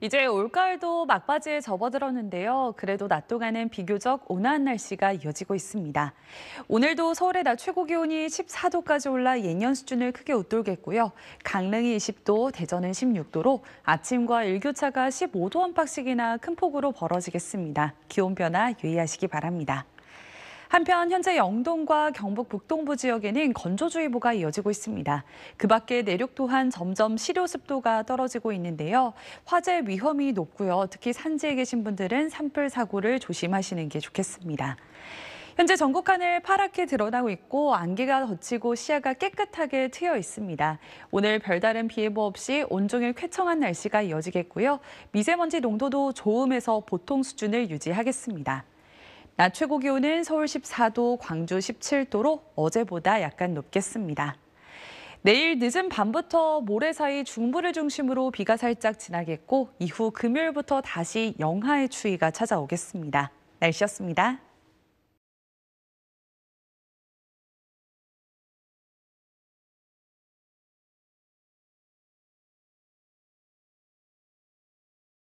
이제 올가을도 막바지에 접어들었는데요. 그래도 낮 동안은 비교적 온화한 날씨가 이어지고 있습니다. 오늘도 서울의 낮 최고 기온이 14도까지 올라 예년 수준을 크게 웃돌겠고요. 강릉이 20도, 대전은 16도로 아침과 일교차가 15도 안팎씩이나 큰 폭으로 벌어지겠습니다. 기온 변화 유의하시기 바랍니다. 한편 현재 영동과 경북 북동부 지역에는 건조주의보가 이어지고 있습니다. 그 밖에 내륙 또한 점점 시료 습도가 떨어지고 있는데요. 화재 위험이 높고요. 특히 산지에 계신 분들은 산불 사고를 조심하시는 게 좋겠습니다. 현재 전국 하늘 파랗게 드러나고 있고 안개가 덮치고 시야가 깨끗하게 트여 있습니다. 오늘 별다른 비 예보 없이 온종일 쾌청한 날씨가 이어지겠고요. 미세먼지 농도도 좋음에서 보통 수준을 유지하겠습니다. 낮 최고 기온은 서울 14도, 광주 17도로 어제보다 약간 높겠습니다. 내일 늦은 밤부터 모레 사이 중부를 중심으로 비가 살짝 지나겠고 이후 금요일부터 다시 영하의 추위가 찾아오겠습니다. 날씨였습니다.